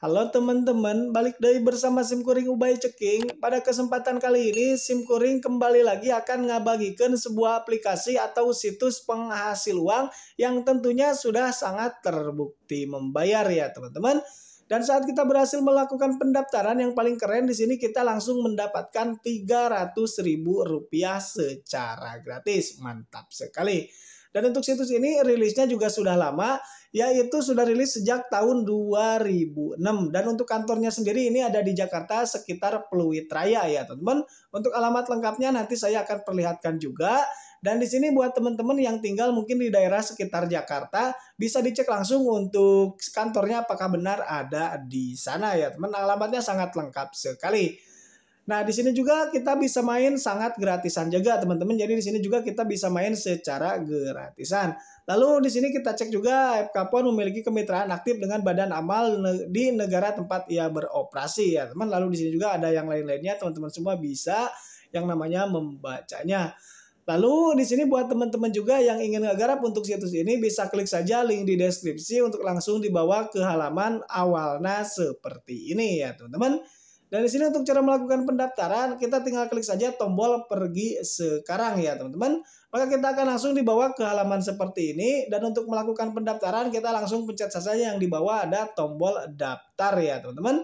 Halo teman-teman, balik dari bersama Sim Kuring Ubay Ceking. Pada kesempatan kali ini, Sim Kuring kembali lagi akan ngabagikan sebuah aplikasi atau situs penghasil uang yang tentunya sudah sangat terbukti membayar ya teman-teman. Dan saat kita berhasil melakukan pendaftaran yang paling keren di sini kita langsung mendapatkan Rp300.000 secara gratis. Mantap sekali. Dan untuk situs ini rilisnya juga sudah lama, yaitu sudah rilis sejak tahun 2006. Dan untuk kantornya sendiri ini ada di Jakarta sekitar Peluit Raya ya teman-teman. Untuk alamat lengkapnya nanti saya akan perlihatkan juga. Dan di sini buat teman-teman yang tinggal mungkin di daerah sekitar Jakarta bisa dicek langsung untuk kantornya apakah benar ada di sana ya teman. Alamatnya sangat lengkap sekali. Nah, di sini juga kita bisa main sangat gratisan juga, teman-teman. Jadi di sini juga kita bisa main secara gratisan. Lalu di sini kita cek juga Pon memiliki kemitraan aktif dengan badan amal di negara tempat ia beroperasi ya, teman. Lalu di sini juga ada yang lain-lainnya, teman-teman semua bisa yang namanya membacanya. Lalu di sini buat teman-teman juga yang ingin ngegarap untuk situs ini bisa klik saja link di deskripsi untuk langsung dibawa ke halaman awalnya seperti ini ya teman-teman. Dan di sini untuk cara melakukan pendaftaran, kita tinggal klik saja tombol pergi sekarang ya teman-teman. Maka kita akan langsung dibawa ke halaman seperti ini. Dan untuk melakukan pendaftaran, kita langsung pencet saja yang di bawah ada tombol daftar ya teman-teman.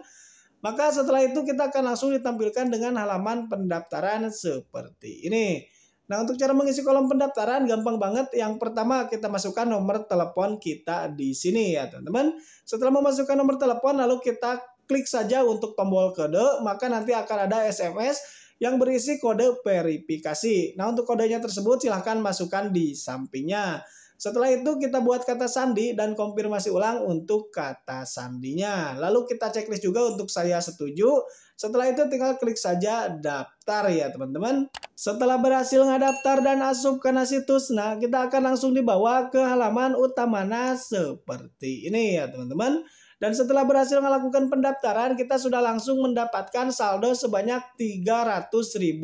Maka setelah itu kita akan langsung ditampilkan dengan halaman pendaftaran seperti ini. Nah, untuk cara mengisi kolom pendaftaran gampang banget. Yang pertama kita masukkan nomor telepon kita di sini ya, teman-teman. Setelah memasukkan nomor telepon lalu kita klik saja untuk tombol kode, maka nanti akan ada SMS yang berisi kode verifikasi. Nah, untuk kodenya tersebut silahkan masukkan di sampingnya. Setelah itu kita buat kata sandi dan konfirmasi ulang untuk kata sandinya. Lalu kita checklist juga untuk saya setuju. Setelah itu tinggal klik saja daftar ya teman-teman. Setelah berhasil ngedaftar dan asup ke situs, nah kita akan langsung dibawa ke halaman utamanya seperti ini ya teman-teman. Dan setelah berhasil melakukan pendaftaran, kita sudah langsung mendapatkan saldo sebanyak Rp300.000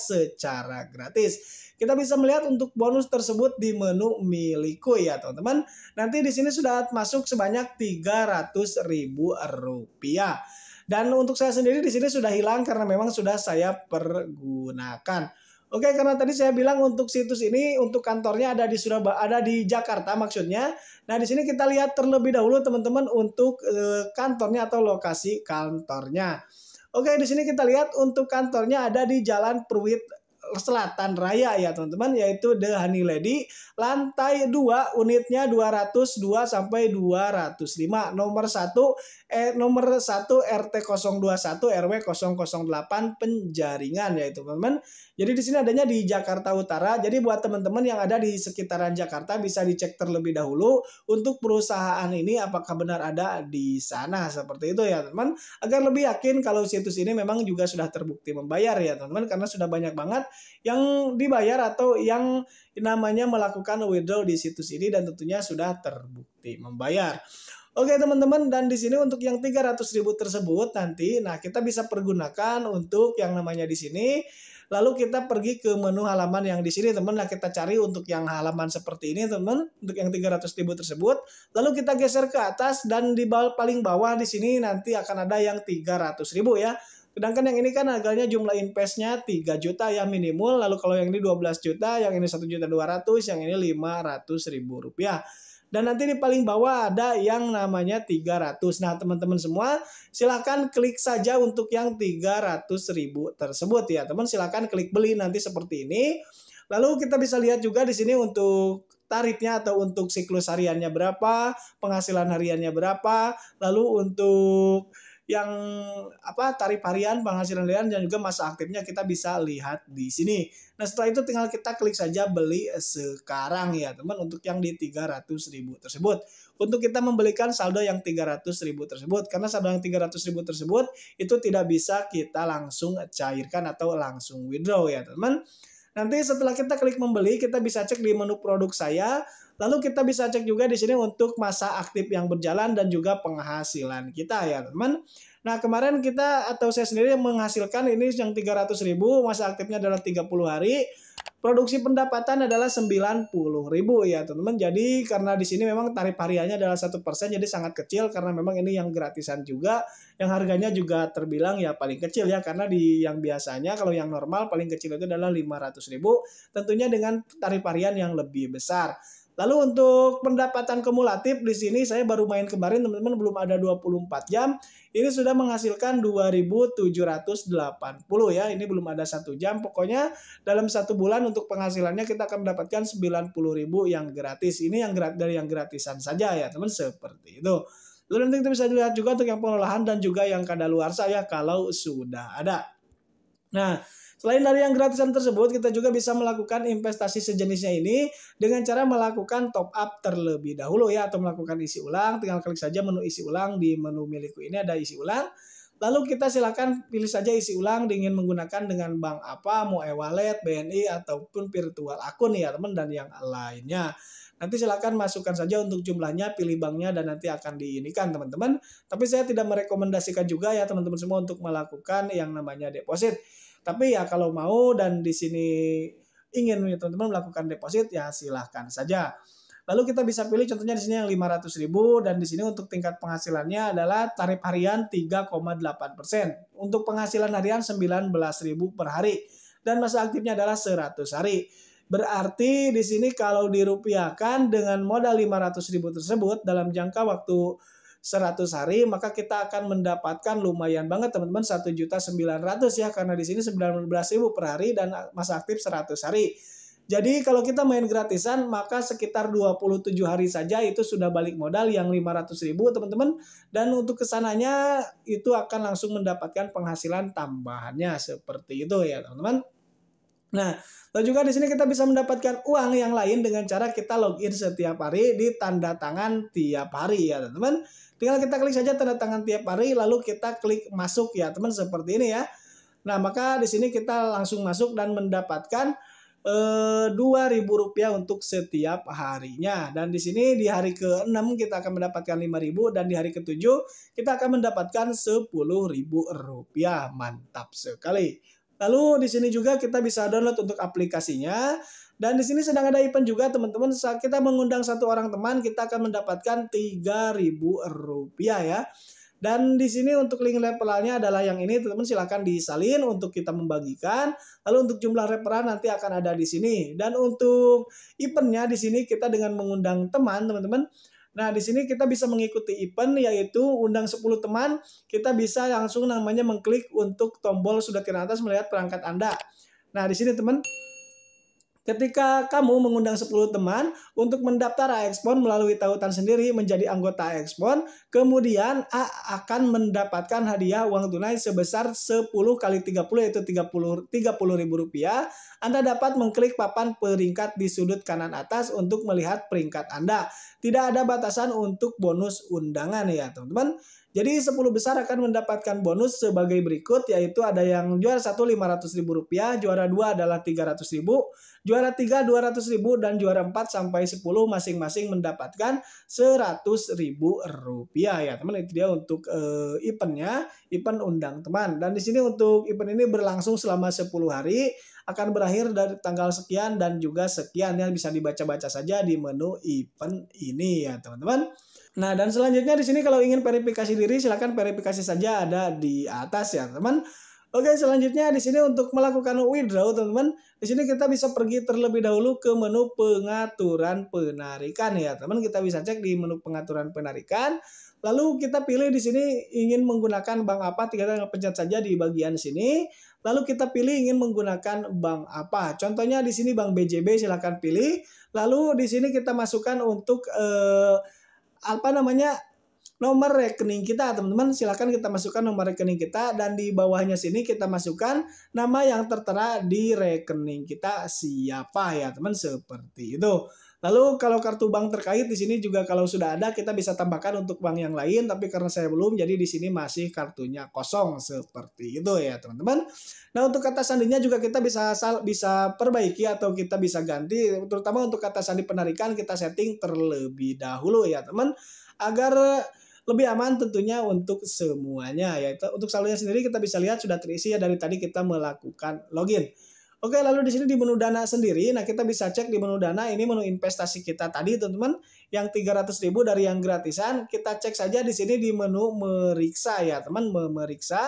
secara gratis. Kita bisa melihat untuk bonus tersebut di menu milikku ya teman-teman. Nanti di sini sudah masuk sebanyak Rp300.000. Dan untuk saya sendiri di sini sudah hilang karena memang sudah saya pergunakan. Oke, karena tadi saya bilang untuk situs ini untuk kantornya ada di Surabaya, ada di Jakarta maksudnya. Nah, di sini kita lihat terlebih dahulu teman-teman untuk eh, kantornya atau lokasi kantornya. Oke, di sini kita lihat untuk kantornya ada di Jalan Pruit Selatan Raya ya teman-teman yaitu The Honey Lady lantai 2 unitnya 202 sampai 205 nomor 1 eh, nomor 1 RT 021 RW 008 penjaringan ya itu teman-teman. Jadi di sini adanya di Jakarta Utara. Jadi buat teman-teman yang ada di sekitaran Jakarta bisa dicek terlebih dahulu untuk perusahaan ini apakah benar ada di sana seperti itu ya teman agar lebih yakin kalau situs ini memang juga sudah terbukti membayar ya teman-teman karena sudah banyak banget yang dibayar atau yang namanya melakukan withdraw di situs ini dan tentunya sudah terbukti membayar. Oke teman-teman dan di sini untuk yang 300 ribu tersebut nanti nah kita bisa pergunakan untuk yang namanya di sini lalu kita pergi ke menu halaman yang di sini teman nah kita cari untuk yang halaman seperti ini teman untuk yang 300 ribu tersebut lalu kita geser ke atas dan di bawah, paling bawah di sini nanti akan ada yang 300 ribu ya Sedangkan yang ini kan harganya jumlah investnya 3 juta ya minimal, lalu kalau yang ini 12 juta, yang ini 1 juta 200, yang ini 500 ribu rupiah. Dan nanti di paling bawah ada yang namanya 300. Nah, teman-teman semua silahkan klik saja untuk yang 300 ribu tersebut ya. Teman silahkan klik beli nanti seperti ini. Lalu kita bisa lihat juga di sini untuk tarifnya atau untuk siklus hariannya berapa, penghasilan hariannya berapa, lalu untuk yang apa tarif harian, penghasilan harian dan juga masa aktifnya kita bisa lihat di sini. Nah, setelah itu tinggal kita klik saja beli sekarang ya, teman untuk yang di 300.000 tersebut. Untuk kita membelikan saldo yang 300.000 tersebut karena saldo yang 300.000 tersebut itu tidak bisa kita langsung cairkan atau langsung withdraw ya, teman. Nanti setelah kita klik membeli, kita bisa cek di menu produk saya. Lalu kita bisa cek juga di sini untuk masa aktif yang berjalan dan juga penghasilan kita ya teman. Nah kemarin kita atau saya sendiri menghasilkan ini yang 300 ribu, masa aktifnya adalah 30 hari. Produksi pendapatan adalah 90 ribu ya teman-teman. Jadi karena di sini memang tarif hariannya adalah 1% jadi sangat kecil karena memang ini yang gratisan juga, yang harganya juga terbilang ya paling kecil ya karena di yang biasanya kalau yang normal paling kecil itu adalah 500 ribu, tentunya dengan tarif harian yang lebih besar. Lalu untuk pendapatan kumulatif di sini saya baru main kemarin teman-teman belum ada 24 jam ini sudah menghasilkan 2780 ya ini belum ada satu jam pokoknya dalam satu bulan untuk penghasilannya kita akan mendapatkan 90.000 yang gratis ini yang gratis dari yang gratisan saja ya teman seperti itu Lalu nanti kita bisa dilihat juga untuk yang pengolahan dan juga yang kadaluarsa ya kalau sudah ada. Nah, Selain dari yang gratisan tersebut, kita juga bisa melakukan investasi sejenisnya ini dengan cara melakukan top up terlebih dahulu ya atau melakukan isi ulang. Tinggal klik saja menu isi ulang di menu milikku ini ada isi ulang. Lalu kita silakan pilih saja isi ulang dengan menggunakan dengan bank apa, mau e-wallet, BNI, ataupun virtual akun ya teman dan yang lainnya. Nanti silakan masukkan saja untuk jumlahnya, pilih banknya, dan nanti akan diinikan teman-teman. Tapi saya tidak merekomendasikan juga ya teman-teman semua untuk melakukan yang namanya deposit. Tapi ya kalau mau dan di sini ingin teman-teman melakukan deposit ya silahkan saja. Lalu kita bisa pilih contohnya di sini yang 500 ribu dan di sini untuk tingkat penghasilannya adalah tarif harian 3,8%. Untuk penghasilan harian 19 ribu per hari dan masa aktifnya adalah 100 hari. Berarti di sini kalau dirupiahkan dengan modal 500 ribu tersebut dalam jangka waktu 100 hari maka kita akan mendapatkan lumayan banget teman-teman 1.900 ya karena di sini 19.000 per hari dan masa aktif 100 hari. Jadi kalau kita main gratisan maka sekitar 27 hari saja itu sudah balik modal yang 500.000 teman-teman dan untuk kesananya itu akan langsung mendapatkan penghasilan tambahannya seperti itu ya teman-teman. Nah, lalu juga di sini kita bisa mendapatkan uang yang lain dengan cara kita login setiap hari di tanda tangan tiap hari ya teman-teman. Tinggal kita klik saja tanda tangan tiap hari lalu kita klik masuk ya teman seperti ini ya. Nah, maka di sini kita langsung masuk dan mendapatkan eh, dua ribu rupiah untuk setiap harinya dan di sini di hari ke-6 kita akan mendapatkan 5000 dan di hari ke-7 kita akan mendapatkan rp ribu rupiah mantap sekali Lalu di sini juga kita bisa download untuk aplikasinya. Dan di sini sedang ada event juga teman-teman. Saat kita mengundang satu orang teman, kita akan mendapatkan 3.000 rupiah ya. Dan di sini untuk link referralnya adalah yang ini teman-teman silahkan disalin untuk kita membagikan. Lalu untuk jumlah referral nanti akan ada di sini. Dan untuk eventnya di sini kita dengan mengundang teman teman-teman Nah, di sini kita bisa mengikuti event yaitu undang 10 teman, kita bisa langsung namanya mengklik untuk tombol sudah kanan atas melihat perangkat Anda. Nah, di sini teman Ketika kamu mengundang 10 teman untuk mendaftar AXPON melalui tautan sendiri menjadi anggota AXPON, kemudian A akan mendapatkan hadiah uang tunai sebesar 10 kali 30 yaitu 30 30 ribu rupiah. Anda dapat mengklik papan peringkat di sudut kanan atas untuk melihat peringkat Anda. Tidak ada batasan untuk bonus undangan ya, teman-teman. Jadi 10 besar akan mendapatkan bonus sebagai berikut yaitu ada yang juara 1 500 ribu rupiah, juara 2 adalah 300 ribu, Juara 3 200 ribu dan juara 4 sampai 10 masing-masing mendapatkan 100 ribu rupiah ya teman itu dia untuk uh, eventnya event undang teman dan di sini untuk event ini berlangsung selama 10 hari akan berakhir dari tanggal sekian dan juga sekian yang bisa dibaca-baca saja di menu event ini ya teman-teman. Nah, dan selanjutnya di sini kalau ingin verifikasi diri silahkan verifikasi saja ada di atas ya, -teman. Oke, selanjutnya di sini untuk melakukan withdraw, teman-teman, di sini kita bisa pergi terlebih dahulu ke menu pengaturan penarikan ya, teman. Kita bisa cek di menu pengaturan penarikan. Lalu kita pilih di sini ingin menggunakan bank apa, tinggal pencet saja di bagian sini. Lalu kita pilih ingin menggunakan bank apa. Contohnya di sini bank BJB silahkan pilih. Lalu di sini kita masukkan untuk eh, apa namanya nomor rekening kita teman-teman silahkan kita masukkan nomor rekening kita dan di bawahnya sini kita masukkan nama yang tertera di rekening kita siapa ya teman seperti itu Lalu kalau kartu bank terkait di sini juga kalau sudah ada kita bisa tambahkan untuk bank yang lain tapi karena saya belum jadi di sini masih kartunya kosong seperti itu ya teman-teman. Nah untuk kata sandinya juga kita bisa bisa perbaiki atau kita bisa ganti terutama untuk kata sandi penarikan kita setting terlebih dahulu ya teman agar lebih aman tentunya untuk semuanya yaitu untuk saldonya sendiri kita bisa lihat sudah terisi ya dari tadi kita melakukan login. Oke, lalu di sini di menu dana sendiri, nah kita bisa cek di menu dana ini menu investasi kita tadi teman-teman yang ribu dari yang gratisan, kita cek saja di sini di menu meriksa ya, teman memeriksa.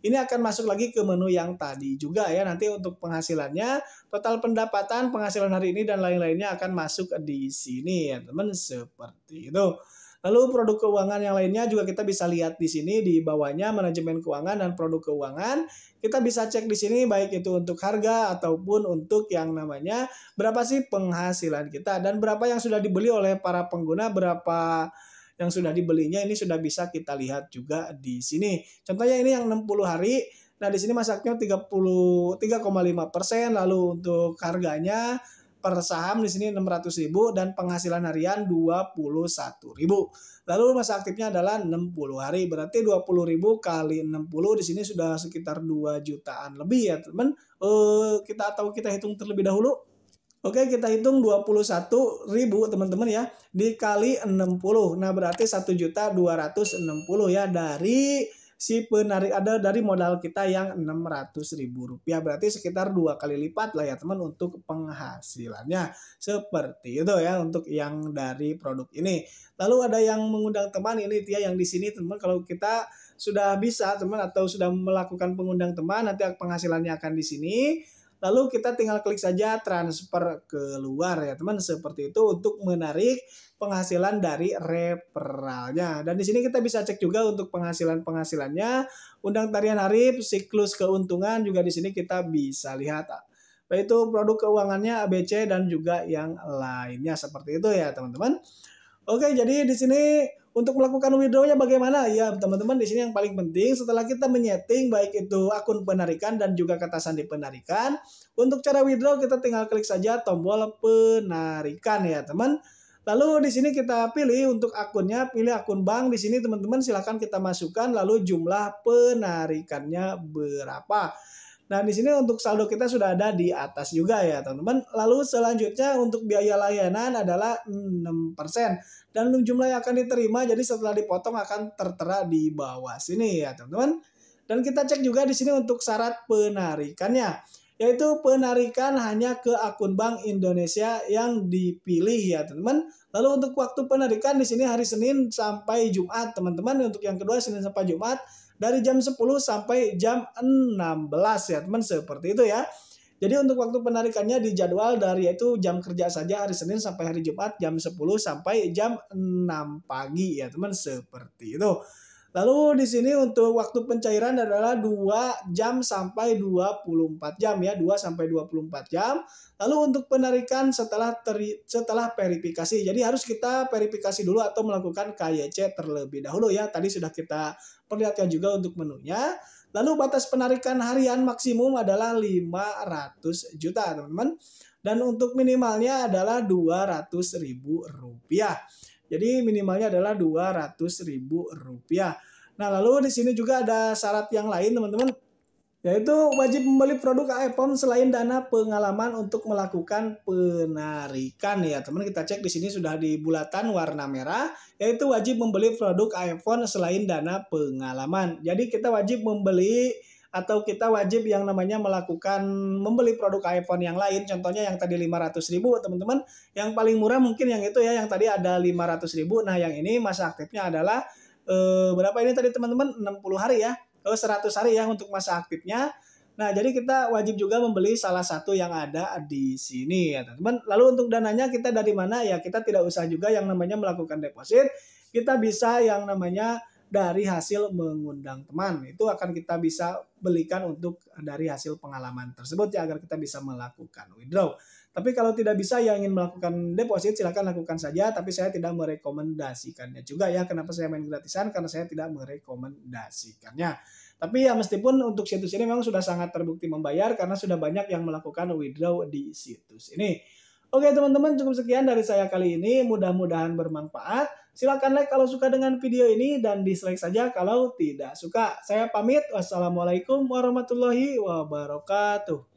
Ini akan masuk lagi ke menu yang tadi juga ya nanti untuk penghasilannya, total pendapatan, penghasilan hari ini dan lain-lainnya akan masuk di sini ya, teman seperti itu. Lalu produk keuangan yang lainnya juga kita bisa lihat di sini di bawahnya manajemen keuangan dan produk keuangan. Kita bisa cek di sini baik itu untuk harga ataupun untuk yang namanya berapa sih penghasilan kita dan berapa yang sudah dibeli oleh para pengguna, berapa yang sudah dibelinya ini sudah bisa kita lihat juga di sini. Contohnya ini yang 60 hari. Nah, di sini masaknya 30 3,5 lalu untuk harganya per saham di sini 600.000 dan penghasilan harian 21.000. Lalu masa aktifnya adalah 60 hari. Berarti 20.000 kali 60 di sini sudah sekitar 2 jutaan lebih ya, teman. Eh kita atau kita hitung terlebih dahulu. Oke, kita hitung 21.000 teman-teman ya dikali 60. Nah, berarti 1.260 ya dari si penarik ada dari modal kita yang ribu rupiah Berarti sekitar dua kali lipat lah ya teman untuk penghasilannya. Seperti itu ya untuk yang dari produk ini. Lalu ada yang mengundang teman ini dia yang di sini teman kalau kita sudah bisa teman atau sudah melakukan pengundang teman nanti penghasilannya akan di sini. Lalu kita tinggal klik saja transfer keluar ya teman. Seperti itu untuk menarik penghasilan dari referralnya. Dan di sini kita bisa cek juga untuk penghasilan-penghasilannya. Undang tarian harif, siklus keuntungan juga di sini kita bisa lihat. yaitu itu produk keuangannya ABC dan juga yang lainnya seperti itu ya teman-teman. Oke, jadi di sini untuk melakukan withdrawnya bagaimana? Ya, teman-teman di sini yang paling penting setelah kita menyeting baik itu akun penarikan dan juga kata sandi penarikan, untuk cara withdraw kita tinggal klik saja tombol penarikan ya, teman. Lalu di sini kita pilih untuk akunnya, pilih akun bank. Di sini teman-teman silahkan kita masukkan lalu jumlah penarikannya berapa. Nah, di sini untuk saldo kita sudah ada di atas juga ya, teman-teman. Lalu selanjutnya untuk biaya layanan adalah 6% dan jumlah yang akan diterima jadi setelah dipotong akan tertera di bawah sini ya, teman-teman. Dan kita cek juga di sini untuk syarat penarikannya yaitu penarikan hanya ke akun Bank Indonesia yang dipilih ya teman-teman. Lalu untuk waktu penarikan di sini hari Senin sampai Jumat teman-teman. Untuk yang kedua Senin sampai Jumat dari jam 10 sampai jam 16 ya teman seperti itu ya. Jadi untuk waktu penarikannya dijadwal dari yaitu jam kerja saja hari Senin sampai hari Jumat jam 10 sampai jam 6 pagi ya teman seperti itu. Lalu di sini untuk waktu pencairan adalah 2 jam sampai 24 jam ya, 2 sampai 24 jam. Lalu untuk penarikan setelah teri, setelah verifikasi. Jadi harus kita verifikasi dulu atau melakukan KYC terlebih dahulu ya. Tadi sudah kita perlihatkan juga untuk menunya. Lalu batas penarikan harian maksimum adalah 500 juta, teman-teman. Dan untuk minimalnya adalah 200 ribu rupiah. Jadi minimalnya adalah rp rupiah. Nah, lalu di sini juga ada syarat yang lain, teman-teman yaitu wajib membeli produk iPhone selain dana pengalaman untuk melakukan penarikan ya teman kita cek di sini sudah di bulatan warna merah yaitu wajib membeli produk iPhone selain dana pengalaman jadi kita wajib membeli atau kita wajib yang namanya melakukan membeli produk iPhone yang lain contohnya yang tadi 500 ribu teman-teman yang paling murah mungkin yang itu ya yang tadi ada 500 ribu nah yang ini masa aktifnya adalah eh, berapa ini tadi teman-teman 60 hari ya oh 100 hari ya untuk masa aktifnya Nah, jadi kita wajib juga membeli salah satu yang ada di sini ya, teman-teman. Lalu untuk dananya kita dari mana? Ya, kita tidak usah juga yang namanya melakukan deposit. Kita bisa yang namanya dari hasil mengundang teman. Itu akan kita bisa belikan untuk dari hasil pengalaman tersebut ya agar kita bisa melakukan withdraw. Tapi kalau tidak bisa yang ingin melakukan deposit silahkan lakukan saja. Tapi saya tidak merekomendasikannya juga ya. Kenapa saya main gratisan? Karena saya tidak merekomendasikannya. Tapi ya meskipun untuk situs ini memang sudah sangat terbukti membayar karena sudah banyak yang melakukan withdraw di situs ini. Oke teman-teman cukup sekian dari saya kali ini. Mudah-mudahan bermanfaat. Silahkan like kalau suka dengan video ini dan dislike saja kalau tidak suka. Saya pamit. Wassalamualaikum warahmatullahi wabarakatuh.